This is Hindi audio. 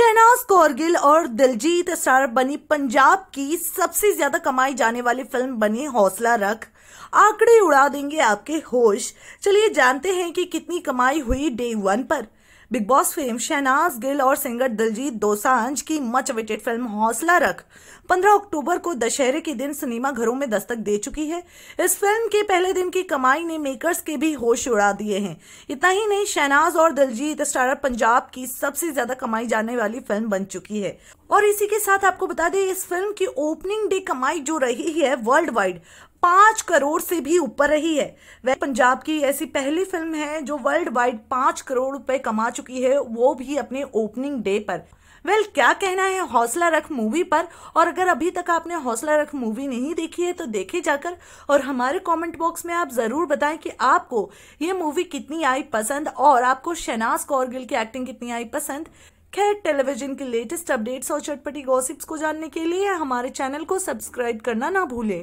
शहनाज कौरगिल और दिलजीत स्टार बनी पंजाब की सबसे ज्यादा कमाई जाने वाली फिल्म बनी हौसला रख आंकड़े उड़ा देंगे आपके होश चलिए जानते हैं कि कितनी कमाई हुई डे वन पर Bigg Boss fame Shehnaaz Gill और सिंगर दिलजीत दोसांज की मच अवेटेड फिल्म हौसला रख 15 अक्टूबर को दशहरे के दिन सिनेमा घरों में दस्तक दे चुकी है इस फिल्म के पहले दिन की कमाई ने मेकर्स के भी होश उड़ा दिए हैं इतना ही नहीं शहनाज और दिलजीत स्टारर पंजाब की सबसे ज्यादा कमाई जाने वाली फिल्म बन चुकी है और इसी के साथ आपको बता दें इस फिल्म की ओपनिंग डे कमाई जो रही है वर्ल्ड वाइड पांच करोड़ से भी ऊपर रही है वह पंजाब की ऐसी पहली फिल्म है जो वर्ल्ड वाइड पांच करोड़ रुपए कमा चुकी है वो भी अपने ओपनिंग डे पर वेल well, क्या कहना है हौसला रख मूवी पर और अगर अभी तक आपने हौसला रख मूवी नहीं देखी है तो देखे जाकर और हमारे कमेंट बॉक्स में आप जरूर बताएं कि आपको ये मूवी कितनी आई पसंद और आपको शहनाज कौरगिल की एक्टिंग कितनी आई पसंद खैर टेलीविजन के लेटेस्ट अपडेट्स और चटपटी गॉसिप्स को जानने के लिए हमारे चैनल को सब्सक्राइब करना ना भूलें